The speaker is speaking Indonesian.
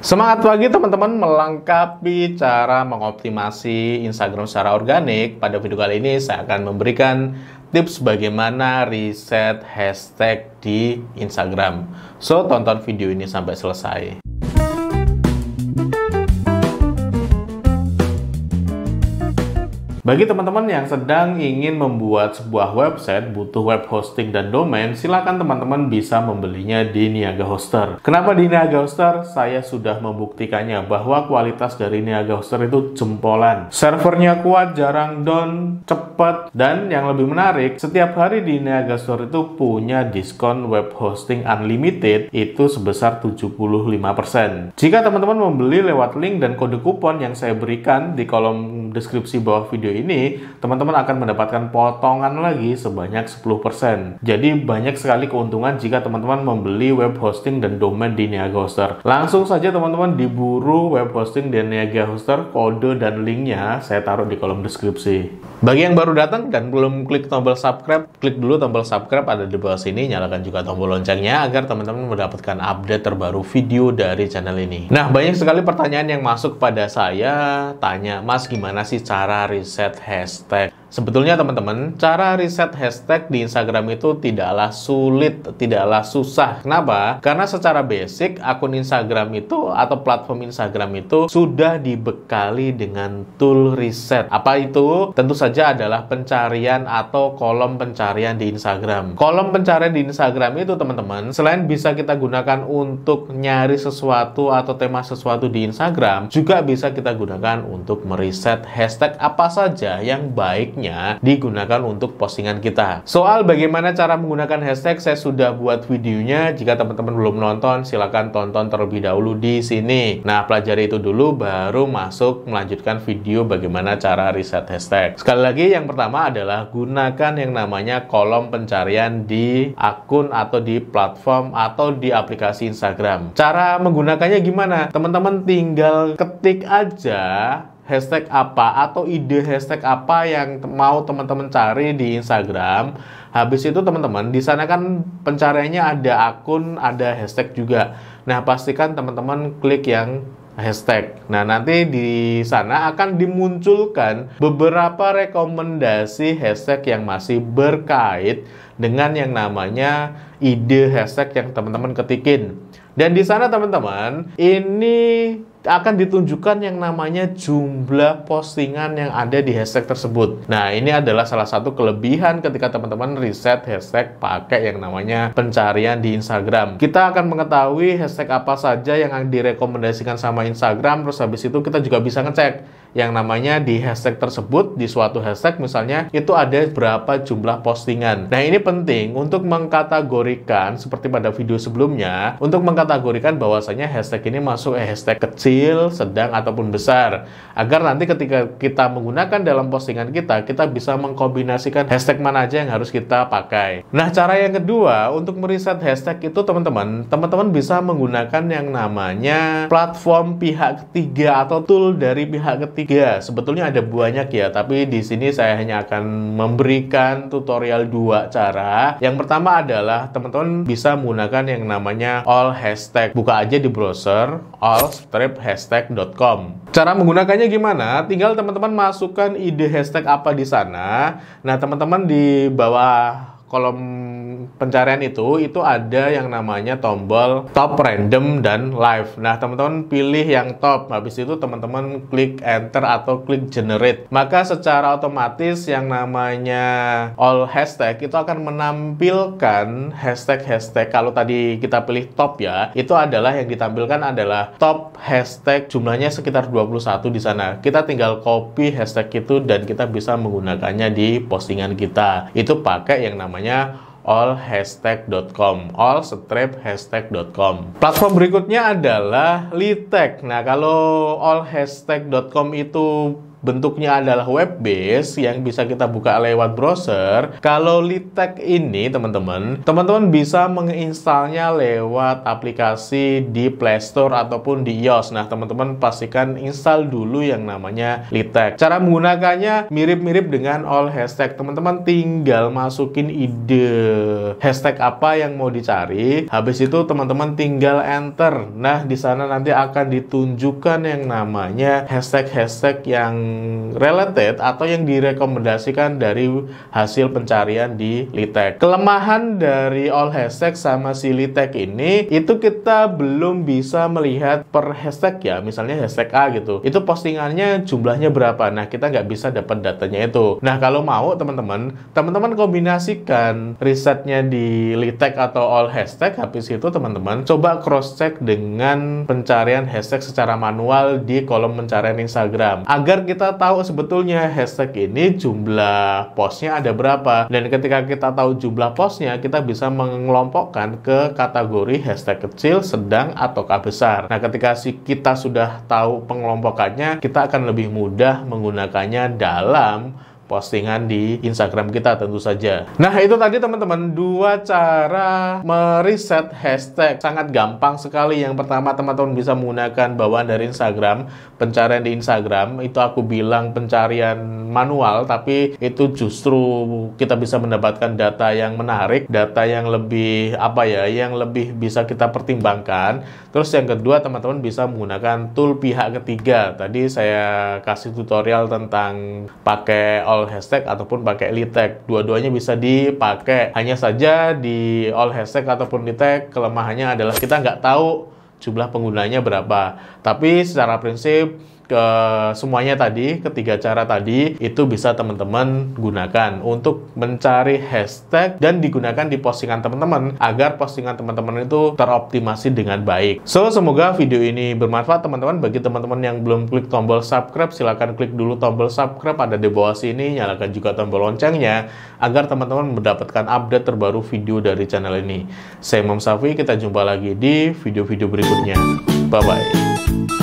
Semangat pagi teman-teman melengkapi cara mengoptimasi Instagram secara organik. Pada video kali ini saya akan memberikan tips bagaimana riset hashtag di Instagram. So, tonton video ini sampai selesai. Bagi teman-teman yang sedang ingin membuat sebuah website, butuh web hosting dan domain, silakan teman-teman bisa membelinya di Niaga Hoster. Kenapa di Niaga Hoster? Saya sudah membuktikannya bahwa kualitas dari Niaga Hoster itu jempolan. Servernya kuat, jarang down, cepat, dan yang lebih menarik, setiap hari di Niaga Hoster itu punya diskon web hosting unlimited itu sebesar 75%. Jika teman-teman membeli lewat link dan kode kupon yang saya berikan di kolom deskripsi bawah video ini, ini, teman-teman akan mendapatkan potongan lagi sebanyak 10%. Jadi banyak sekali keuntungan jika teman-teman membeli web hosting dan domain di Niaga Langsung saja teman-teman diburu web hosting dan Niaga Hoster, kode dan linknya saya taruh di kolom deskripsi. Bagi yang baru datang dan belum klik tombol subscribe, klik dulu tombol subscribe ada di bawah sini, nyalakan juga tombol loncengnya agar teman-teman mendapatkan update terbaru video dari channel ini. Nah, banyak sekali pertanyaan yang masuk pada saya, tanya, Mas gimana sih cara riset set hashtag Sebetulnya teman-teman, cara riset hashtag di Instagram itu tidaklah sulit, tidaklah susah. Kenapa? Karena secara basic akun Instagram itu atau platform Instagram itu sudah dibekali dengan tool riset. Apa itu? Tentu saja adalah pencarian atau kolom pencarian di Instagram. Kolom pencarian di Instagram itu teman-teman, selain bisa kita gunakan untuk nyari sesuatu atau tema sesuatu di Instagram, juga bisa kita gunakan untuk meriset hashtag apa saja yang baik sebaiknya digunakan untuk postingan kita. Soal bagaimana cara menggunakan hashtag, saya sudah buat videonya. Jika teman-teman belum nonton, silahkan tonton terlebih dahulu di sini. Nah, pelajari itu dulu, baru masuk melanjutkan video bagaimana cara riset hashtag. Sekali lagi, yang pertama adalah gunakan yang namanya kolom pencarian di akun atau di platform atau di aplikasi Instagram. Cara menggunakannya gimana? Teman-teman tinggal ketik aja hashtag apa atau ide hashtag apa yang mau teman-teman cari di Instagram. Habis itu teman-teman di sana kan pencariannya ada akun, ada hashtag juga. Nah, pastikan teman-teman klik yang hashtag. Nah, nanti di sana akan dimunculkan beberapa rekomendasi hashtag yang masih berkait dengan yang namanya ide hashtag yang teman-teman ketikin. Dan di sana teman-teman, ini akan ditunjukkan yang namanya jumlah postingan yang ada di hashtag tersebut. Nah, ini adalah salah satu kelebihan ketika teman-teman riset hashtag pakai yang namanya pencarian di Instagram. Kita akan mengetahui hashtag apa saja yang direkomendasikan sama Instagram, terus habis itu kita juga bisa ngecek yang namanya di hashtag tersebut di suatu hashtag misalnya itu ada berapa jumlah postingan. Nah ini penting untuk mengkategorikan seperti pada video sebelumnya untuk mengkategorikan bahwasanya hashtag ini masuk eh, hashtag kecil, sedang ataupun besar agar nanti ketika kita menggunakan dalam postingan kita kita bisa mengkombinasikan hashtag mana aja yang harus kita pakai. Nah cara yang kedua untuk meriset hashtag itu teman-teman teman-teman bisa menggunakan yang namanya platform pihak ketiga atau tool dari pihak ketiga 3. Sebetulnya ada banyak ya, tapi di sini saya hanya akan memberikan tutorial dua cara. Yang pertama adalah teman-teman bisa menggunakan yang namanya all hashtag. Buka aja di browser all Cara menggunakannya gimana? Tinggal teman-teman masukkan ide hashtag apa di sana. Nah, teman-teman di bawah kolom pencarian itu itu ada yang namanya tombol top random dan live. Nah, teman-teman pilih yang top. Habis itu teman-teman klik enter atau klik generate. Maka secara otomatis yang namanya all hashtag itu akan menampilkan hashtag-hashtag kalau tadi kita pilih top ya, itu adalah yang ditampilkan adalah top hashtag jumlahnya sekitar 21 di sana. Kita tinggal copy hashtag itu dan kita bisa menggunakannya di postingan kita. Itu pakai yang namanya namanya allhashtag.com all platform berikutnya adalah litek nah kalau allhashtag.com itu bentuknya adalah web base yang bisa kita buka lewat browser. Kalau Litec ini teman-teman, teman-teman bisa menginstalnya lewat aplikasi di Play Store ataupun di iOS. Nah, teman-teman pastikan install dulu yang namanya Litec. Cara menggunakannya mirip-mirip dengan all hashtag. Teman-teman tinggal masukin ide hashtag apa yang mau dicari. Habis itu teman-teman tinggal enter. Nah, di sana nanti akan ditunjukkan yang namanya hashtag-hashtag yang related atau yang direkomendasikan dari hasil pencarian di Litek. Kelemahan dari all hashtag sama si Litek ini itu kita belum bisa melihat per hashtag ya, misalnya hashtag A gitu. Itu postingannya jumlahnya berapa. Nah, kita nggak bisa dapat datanya itu. Nah, kalau mau teman-teman, teman-teman kombinasikan risetnya di Litek atau all hashtag habis itu teman-teman coba cross check dengan pencarian hashtag secara manual di kolom pencarian Instagram agar kita kita tahu sebetulnya hashtag ini jumlah posnya ada berapa. Dan ketika kita tahu jumlah posnya, kita bisa mengelompokkan ke kategori hashtag kecil, sedang, atau ataukah besar. Nah, ketika si kita sudah tahu pengelompokannya, kita akan lebih mudah menggunakannya dalam postingan di Instagram kita tentu saja. Nah, itu tadi teman-teman dua cara meriset hashtag. Sangat gampang sekali. Yang pertama teman-teman bisa menggunakan bawaan dari Instagram, pencarian di Instagram. Itu aku bilang pencarian manual, tapi itu justru kita bisa mendapatkan data yang menarik, data yang lebih apa ya, yang lebih bisa kita pertimbangkan. Terus yang kedua teman-teman bisa menggunakan tool pihak ketiga. Tadi saya kasih tutorial tentang pakai all hashtag ataupun pakai lead tag. Dua-duanya bisa dipakai. Hanya saja di all hashtag ataupun li tag kelemahannya adalah kita nggak tahu jumlah penggunanya berapa. Tapi secara prinsip ke semuanya tadi, ketiga cara tadi itu bisa teman-teman gunakan untuk mencari hashtag dan digunakan di postingan teman-teman agar postingan teman-teman itu teroptimasi dengan baik. So, semoga video ini bermanfaat teman-teman. Bagi teman-teman yang belum klik tombol subscribe, silahkan klik dulu tombol subscribe ada di bawah sini. Nyalakan juga tombol loncengnya agar teman-teman mendapatkan update terbaru video dari channel ini. Saya Imam Safi, kita jumpa lagi di video-video berikutnya. Bye-bye.